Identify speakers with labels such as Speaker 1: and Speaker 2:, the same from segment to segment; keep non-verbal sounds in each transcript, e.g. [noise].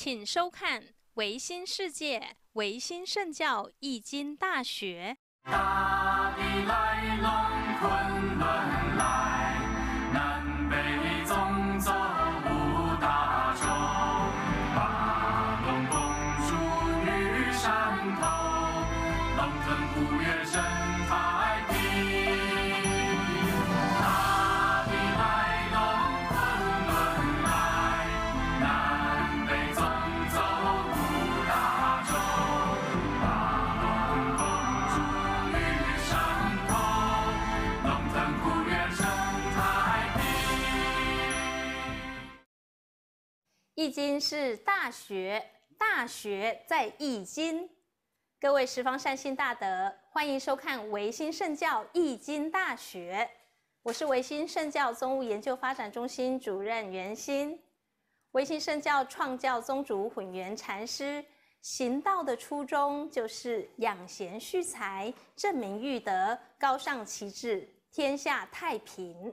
Speaker 1: 请收看《维新世界》，维新圣教《易经·大学》。易经是大学，大学在易经。各位十方善心大德，欢迎收看维新圣教易经大学。我是维新圣教宗务研究发展中心主任袁鑫。维新圣教创教宗主混元禅师行道的初衷就是养贤蓄才，正名育德，高尚其志，天下太平。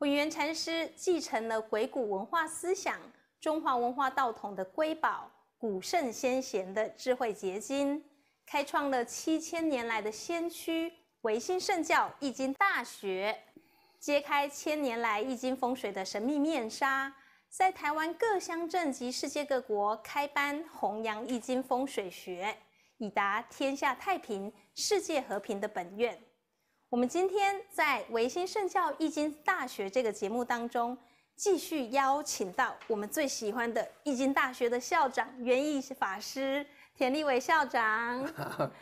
Speaker 1: 混元禅师继承了鬼谷文化思想。中华文化道统的瑰宝，古圣先贤的智慧结晶，开创了七千年来的先驱维新圣教《易经大学》，揭开千年来易经风水的神秘面纱，在台湾各乡镇及世界各国开班弘扬易经风水学，以达天下太平、世界和平的本愿。我们今天在维新圣教《易经大学》这个节目当中。继续邀请到我们最喜欢的易经大学的校长意毅法师田立伟校长，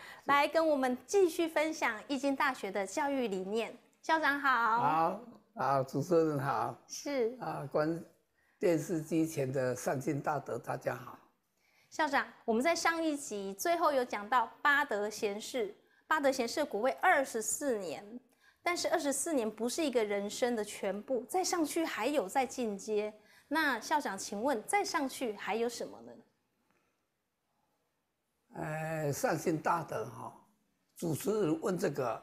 Speaker 1: [laughs] 来跟我们继续分享易经大学的教育理念。校长好，好，
Speaker 2: 好，主持人好，是啊，关电视机前的善信大德大家好。
Speaker 1: 校长，我们在上一集最后有讲到八德贤士，八德贤士古位二十四年。但是二十四年不是一个人生的全部，再上去还有再进阶。那校长，请问再上去还有什么呢？
Speaker 2: 哎，善心大德哈，主持人问这个，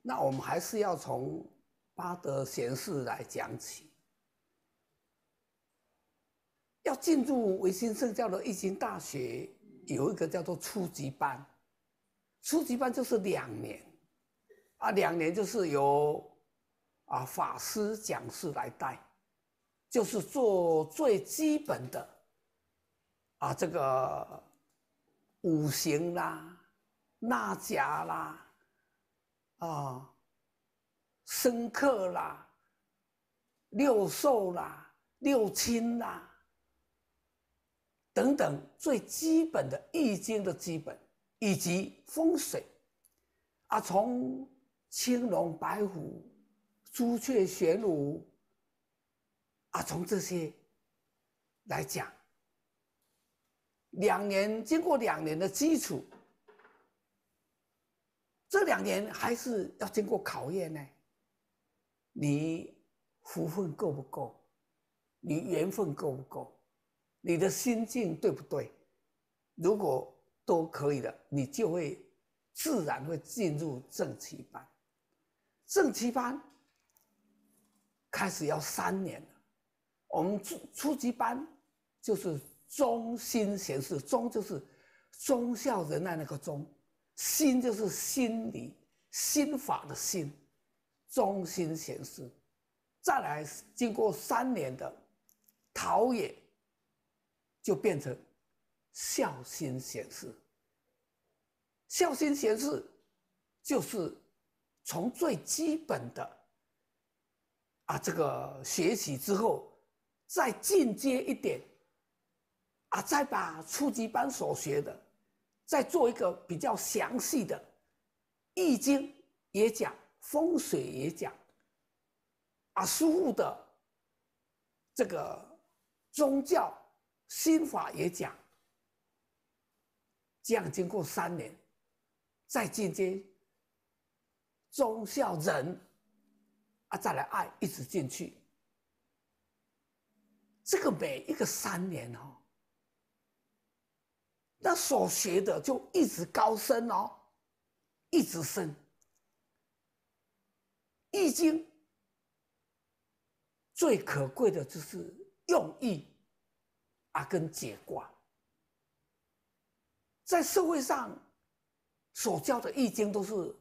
Speaker 2: 那我们还是要从巴德贤士来讲起。要进入维新圣教的一经大学，有一个叫做初级班，初级班就是两年。啊，两年就是由，啊，法师讲师来带，就是做最基本的，啊，这个五行啦、纳甲啦、啊、生克啦、六兽啦、六亲啦等等最基本的易经的基本，以及风水，啊，从。青龙白虎，朱雀玄武。啊，从这些来讲，两年经过两年的基础，这两年还是要经过考验呢。你福分够不够？你缘分够不够？你的心境对不对？如果都可以的，你就会自然会进入正气班。正七班开始要三年了，我们初初级班就是忠心贤士，忠就是忠孝仁爱那个忠，心就是心理心法的心，忠心贤士，再来经过三年的陶冶，就变成孝心贤士，孝心贤士就是。从最基本的，啊，这个学习之后，再进阶一点，啊，再把初级班所学的，再做一个比较详细的，《易经》也讲风水也讲，啊，师傅的这个宗教心法也讲，这样经过三年，再进阶。忠孝仁，啊，再来爱，一直进去。这个每一个三年哦，那所学的就一直高深哦，一直深。易经最可贵的就是用意，啊，跟解卦，在社会上所教的易经都是。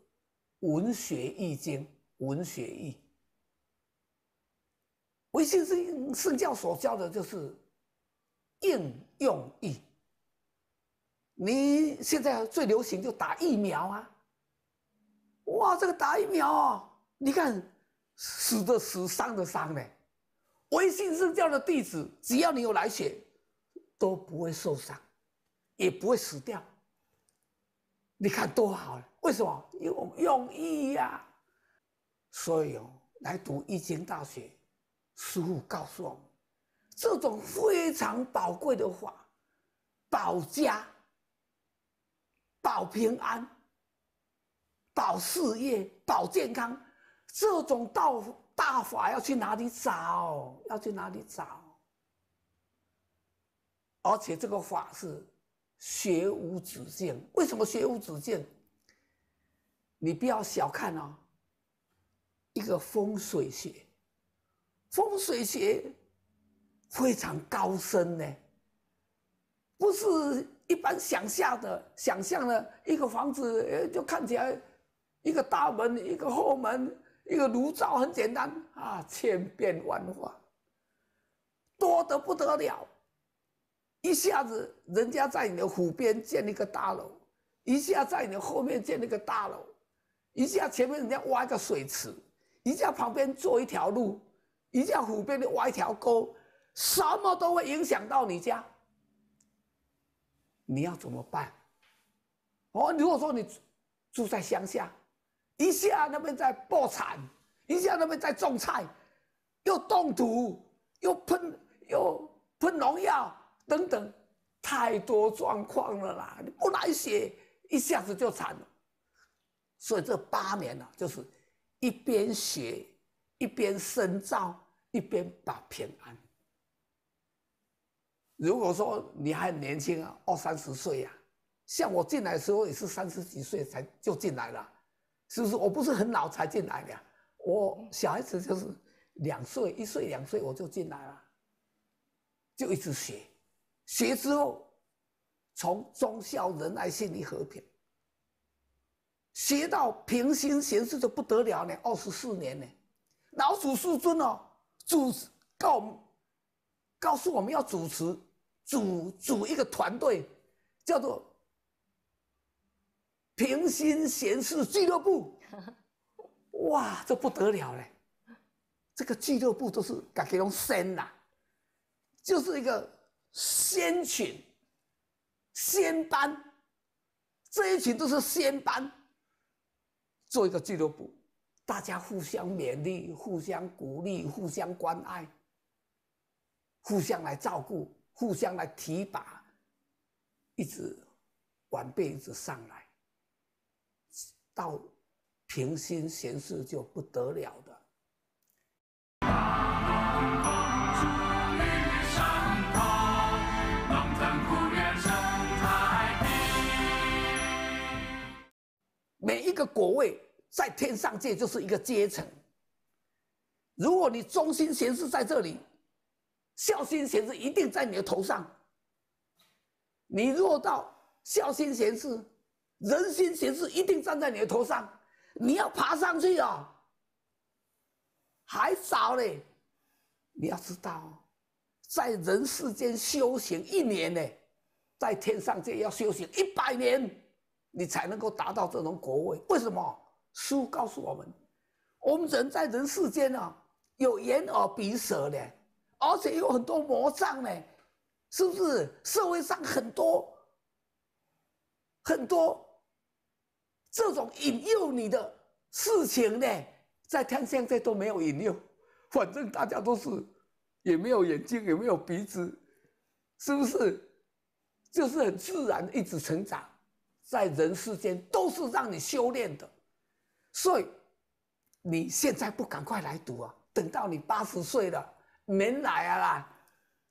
Speaker 2: 文学易经，文学易。微信是圣教所教的就是应用易。你现在最流行就打疫苗啊！哇，这个打疫苗啊，你看死的死，伤的伤的。微信圣教的弟子，只要你有来血，都不会受伤，也不会死掉。你看多好了！为什么用用意呀？所以哦，来读《易经》大学，师傅告诉我，这种非常宝贵的法，保家、保平安、保事业、保健康，这种道大法要去哪里找？要去哪里找？而且这个法是学无止境。为什么学无止境？你不要小看哦，一个风水学，风水学非常高深呢，不是一般想象的。想象的一个房子，呃，就看起来一个大门、一个后门、一个炉灶，很简单啊，千变万化，多得不得了。一下子，人家在你的湖边建了一个大楼，一下在你的后面建了一个大楼。一下前面人家挖一个水池，一下旁边做一条路，一下湖边就挖一条沟，什么都会影响到你家。你要怎么办？哦，如果说你住在乡下，一下那边在破产，一下那边在种菜，又动土，又喷，又喷农药等等，太多状况了啦！你不来写，一下子就惨了。所以这八年呢，就是一边学，一边深造，一边把平安。如果说你还很年轻啊，二三十岁呀，像我进来的时候也是三十几岁才就进来了，是不是？我不是很老才进来的，我小孩子就是两岁、一岁、两岁我就进来了，就一直学，学之后，从忠孝仁爱、信义和平。学到平心闲事就不得了呢，二十四年呢，老祖师尊哦，主告告诉我们要主持组组一个团队，叫做平心闲事俱乐部，[laughs] 哇，这不得了嘞，这个俱乐部都是感觉用仙呐，就是一个仙群仙班，这一群都是仙班。做一个俱乐部，大家互相勉励，互相鼓励，互相关爱，互相来照顾，互相来提拔，一直晚辈一直上来，到平心闲事就不得了的。每一个果位在天上界就是一个阶层。如果你忠心贤士在这里，孝心贤士一定在你的头上。你若到孝心贤士、人心贤士，一定站在你的头上。你要爬上去哦，还早嘞。你要知道，在人世间修行一年呢，在天上界要修行一百年。你才能够达到这种国位？为什么？书告诉我们，我们人在人世间啊，有眼、耳、鼻、舌的，而且有很多魔障呢，是不是？社会上很多、很多这种引诱你的事情呢，在天在都没有引诱，反正大家都是也没有眼睛，也没有鼻子，是不是？就是很自然的一直成长。在人世间都是让你修炼的，所以你现在不赶快来读啊？等到你八十岁了，没来啊啦，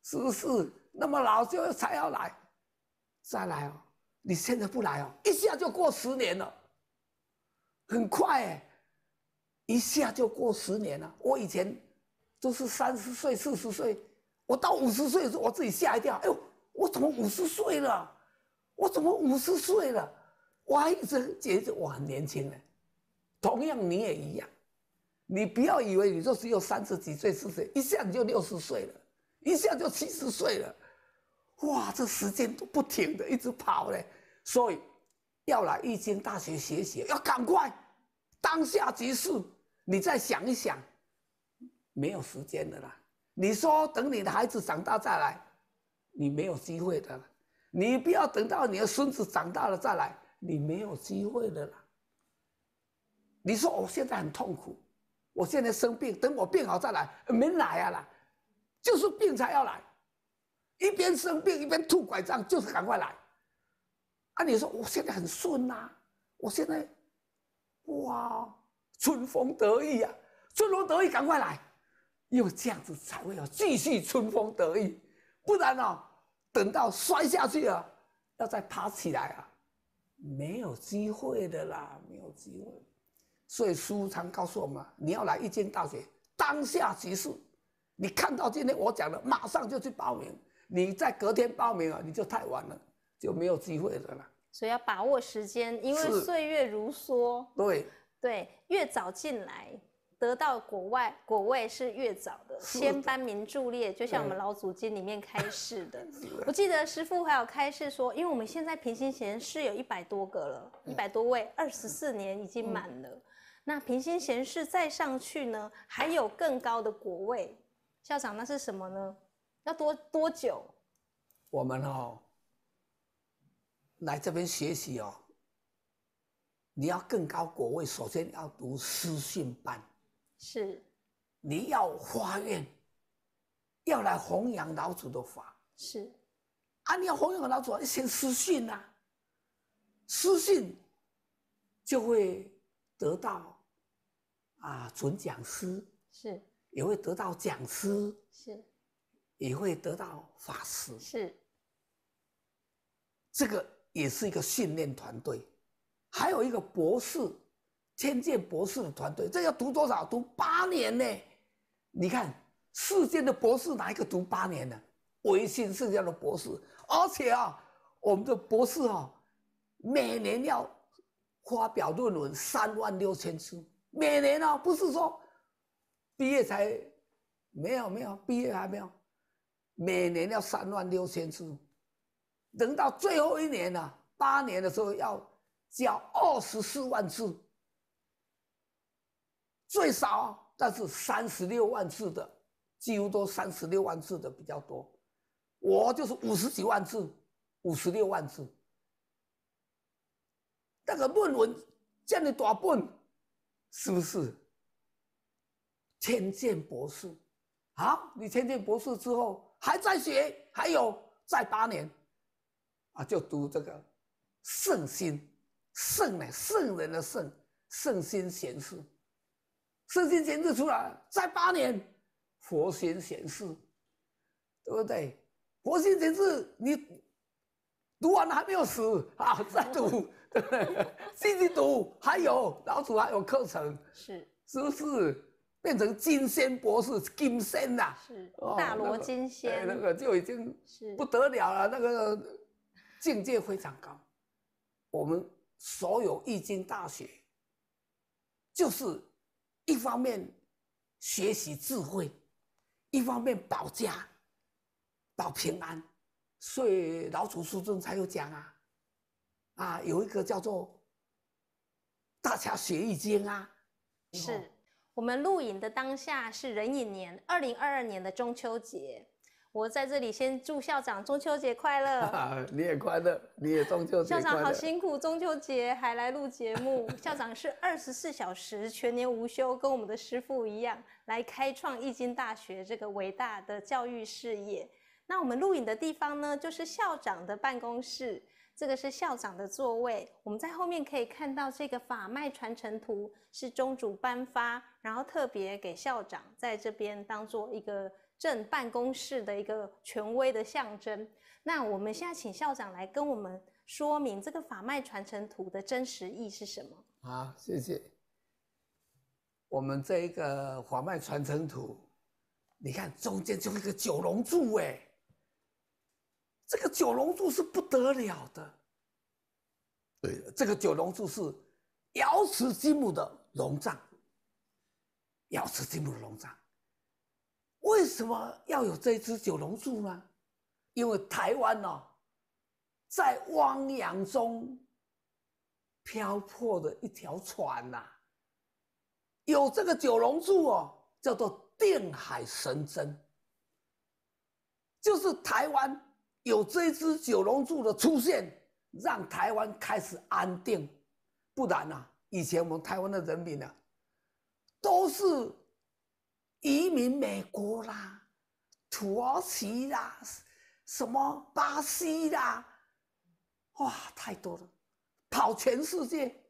Speaker 2: 是不是？那么老就才要来，再来哦。你现在不来哦，一下就过十年了，很快，一下就过十年了。我以前都是三十岁、四十岁，我到五十岁的时候，我自己吓一跳，哎呦，我怎么五十岁了？我怎么五十岁了？我还一直觉得我很年轻呢。同样你也一样，你不要以为你就只有三十几岁、四十岁，一下你就六十岁了，一下就七十岁了。哇，这时间都不停的一直跑嘞。所以要来易经大学学习，要赶快，当下即是。你再想一想，没有时间的啦。你说等你的孩子长大再来，你没有机会的了。你不要等到你的孙子长大了再来，你没有机会的啦。你说我现在很痛苦，我现在生病，等我病好再来，没来啊啦，就是病才要来，一边生病一边吐拐杖，就是赶快来。按理说我现在很顺呐，我现在，哇，春风得意啊，春风得意赶快来，因为这样子才会有继续春风得意，不然呢？等到摔下去了，要再爬起来啊，没有机会的啦，没有机会。所以舒常告诉我们，你要来一间大学当下即是，你看到今天我讲的，马上就去报名。你在隔天报名啊，你就太晚了，就没有机会的了。
Speaker 1: 所以要把握时间，因为岁月如梭。对对，越早进来。得到果外果位是越早的，先班名著列，就像我们老祖经里面开示的。我记得师傅还有开示说，因为我们现在平心贤士有一百多个了，一百多位，二十四年已经满了。那平心贤士再上去呢，还有更高的果位。校长，那是什么呢？要多多久？
Speaker 2: 我们哦，来这边学习哦。你要更高国位，首先要读私训班。是，你要发愿，要来弘扬老祖的法。是，啊，你要弘扬老祖，你先私信呐，私信就会得到啊准讲师，是，也会得到讲师，是，也会得到法师，是。这个也是一个训练团队，还有一个博士。千剑博士的团队，这要读多少？读八年呢？你看，世界的博士哪一个读八年呢？唯新世界的博士，而且啊，我们的博士啊，每年要发表论文三万六千次。每年呢，不是说毕业才没有没有毕业还没有，每年要三万六千次，等到最后一年呢，八年的时候要交二十四万次。最少，但是三十六万字的，几乎都三十六万字的比较多。我就是五十几万字，五十六万字。那个论文，叫你打笨，本，是不是？天健博士，啊，你天健博士之后还在学，还有再八年，啊，就读这个圣心，圣呢，圣人的圣，圣心贤士。圣星贤士出来再八年，佛贤贤士，对不对？佛贤贤士，你读完了还没有死，啊，再读，继 [laughs] 续读，还有老祖还有课程，是是不是？变成金仙博士，金仙呐，
Speaker 1: 是大罗金仙，那个就已经是不
Speaker 2: 得了了，那个境界非常高。我们所有易经大学就是。一方面学习智慧，一方面保家、保平安，所以老祖中才有讲啊，啊，有一个叫做
Speaker 1: “
Speaker 2: 大家学易经”啊。
Speaker 1: 是，我们录影的当下是壬寅年二零二二年的中秋节。我在这里先祝校长中秋节快乐，
Speaker 2: 你也快乐，你也中秋节校长好辛
Speaker 1: 苦，中秋节还来录节目。校长是二十四小时全年无休，跟我们的师傅一样，来开创易经大学这个伟大的教育事业。那我们录影的地方呢，就是校长的办公室，这个是校长的座位。我们在后面可以看到这个法脉传承图，是宗主颁发，然后特别给校长在这边当做一个。正办公室的一个权威的象征。那我们现在请校长来跟我们说明这个法脉传承图的真实意是什么？
Speaker 2: 好，谢谢。我们这一个法脉传承图，你看中间就一个九龙柱，哎，这个九龙柱是不得了的。对，这个九龙柱是瑶池金母的龙杖，瑶池金母的龙杖。为什么要有这只九龙柱呢？因为台湾呢，在汪洋中漂泊的一条船呐，有这个九龙柱哦，叫做定海神针，就是台湾有这只九龙柱的出现，让台湾开始安定。不然呐，以前我们台湾的人品呢，都是。移民美国啦，土耳其啦，什么巴西啦，哇，太多了，跑全世界，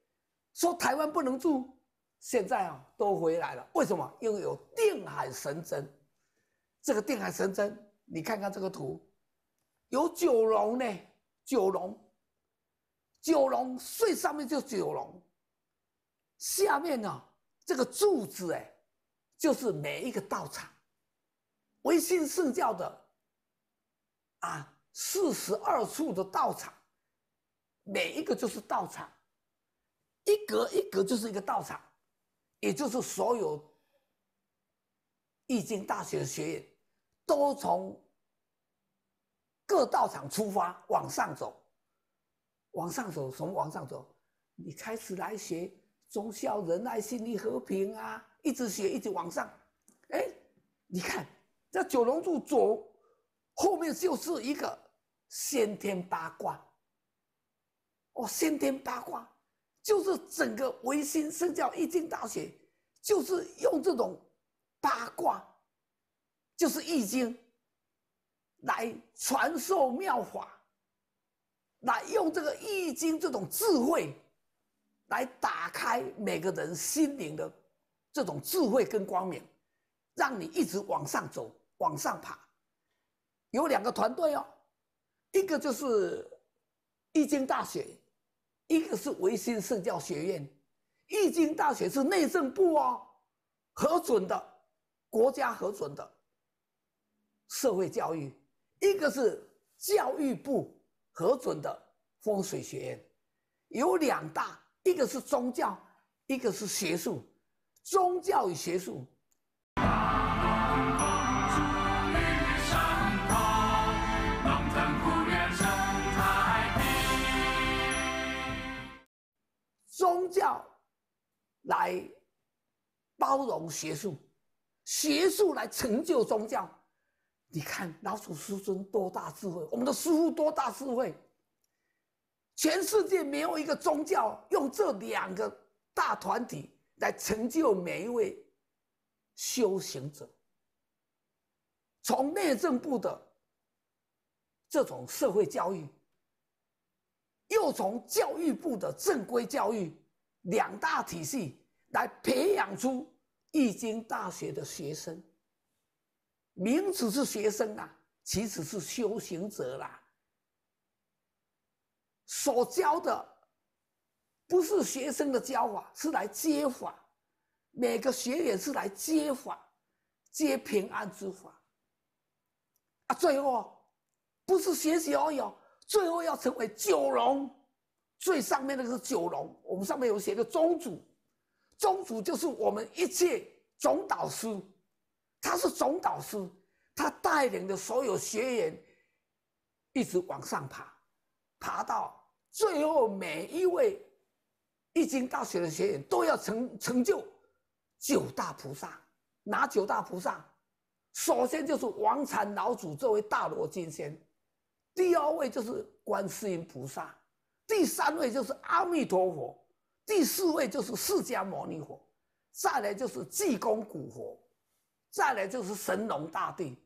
Speaker 2: 说台湾不能住，现在啊都回来了。为什么？因为有定海神针。这个定海神针，你看看这个图，有九龙呢，九龙，九龙最上面就九龙，下面呢这个柱子哎。就是每一个道场，维新圣教的，啊，四十二处的道场，每一个就是道场，一格一格就是一个道场，也就是所有易经大学的学员，都从各道场出发往上走，往上走，从往上走，你开始来学。忠孝仁爱信义和平啊，一直写一直往上，哎，你看这九龙柱左后面就是一个先天八卦。哦，先天八卦就是整个唯心圣教易经大学，就是用这种八卦，就是易经来传授妙法，来用这个易经这种智慧。来打开每个人心灵的这种智慧跟光明，让你一直往上走，往上爬。有两个团队哦，一个就是易经大学，一个是维新圣教学院。易经大学是内政部哦核准的，国家核准的社会教育；一个是教育部核准的风水学院，有两大。一个是宗教，一个是学术。宗教与学术，宗教来包容学术，学术来成就宗教。你看，老祖师尊多大智慧，我们的师傅多大智慧。全世界没有一个宗教用这两个大团体来成就每一位修行者。从内政部的这种社会教育，又从教育部的正规教育两大体系来培养出易经大学的学生。名字是学生啊，其实是修行者啦。所教的不是学生的教法，是来接法。每个学员是来接法，接平安之法。啊，最后不是学习而已哦，最后要成为九龙，最上面那个是九龙。我们上面有写的宗主，宗主就是我们一切总导师，他是总导师，他带领的所有学员一直往上爬，爬到。最后，每一位易经大学的学员都要成成就九大菩萨。哪九大菩萨？首先就是王禅老祖这位大罗金仙，第二位就是观世音菩萨，第三位就是阿弥陀佛，第四位就是释迦牟尼佛，再来就是济公古佛，再来就是神农大帝，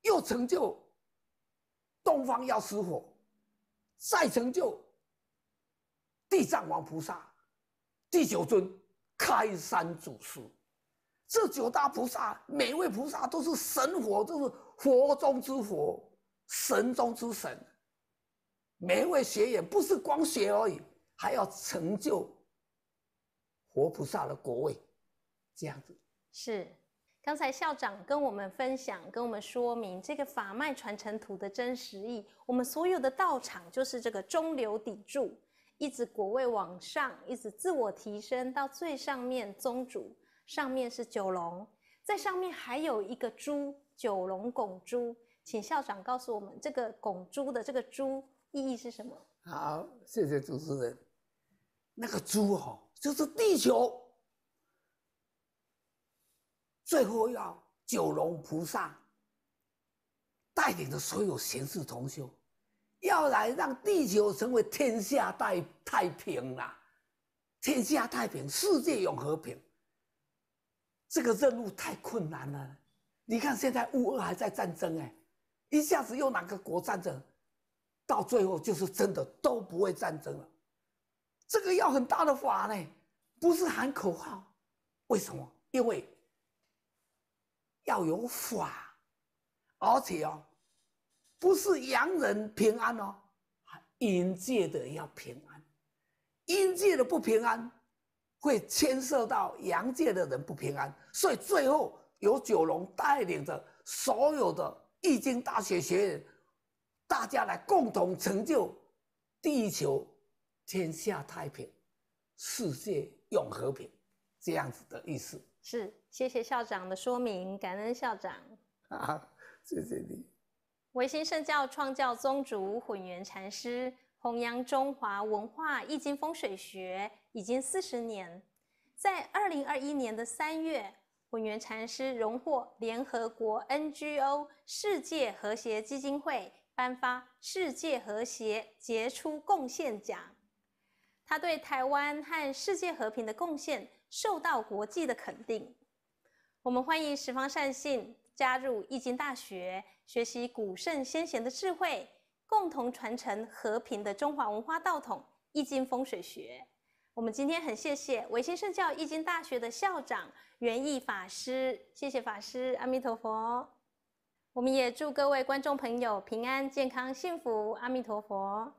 Speaker 2: 又成就东方药师佛，再成就。地藏王菩萨，第九尊开山祖师。这九大菩萨，每位菩萨都是神佛，都是佛中之佛，神中之神。每一位学员不是光学而已，还要成就活菩萨的国位。这样子
Speaker 1: 是刚才校长跟我们分享，跟我们说明这个法脉传承图的真实意。我们所有的道场就是这个中流砥柱。一直果位往上，一直自我提升到最上面，宗主上面是九龙，在上面还有一个珠，九龙拱珠，请校长告诉我们这个拱珠的这个珠意义是什么？
Speaker 2: 好，谢谢主持人。那个珠哦，就是地球。最后要九龙菩萨带领着所有贤士同修。要来让地球成为天下太太平了，天下太平，世界永和平。这个任务太困难了。你看现在乌俄还在战争哎，一下子又哪个国战争，到最后就是真的都不会战争了。这个要很大的法呢，不是喊口号。为什么？因为要有法，而且哦。不是洋人平安哦，阴界的要平安，阴界的不平安，会牵涉到阳界的人不平安，所以最后由九龙带领着所有的易经大学学员，大家来共同成就地球天下太平，世界永和平，这样子的意思。
Speaker 1: 是，谢谢校长的说明，感恩校长。
Speaker 2: 啊，[laughs] 谢谢你。
Speaker 1: 维新圣教创教宗主混元禅师弘扬中华文化易经风水学已经四十年。在二零二一年的三月，混元禅师荣获联合国 NGO 世界和谐基金会颁发世界和谐杰出贡献奖。他对台湾和世界和平的贡献受到国际的肯定。我们欢迎十方善信加入易经大学。学习古圣先贤的智慧，共同传承和平的中华文化道统《易经风水学》。我们今天很谢谢维新圣教易经大学的校长袁毅法师，谢谢法师，阿弥陀佛。我们也祝各位观众朋友平安、健康、幸福，阿弥陀佛。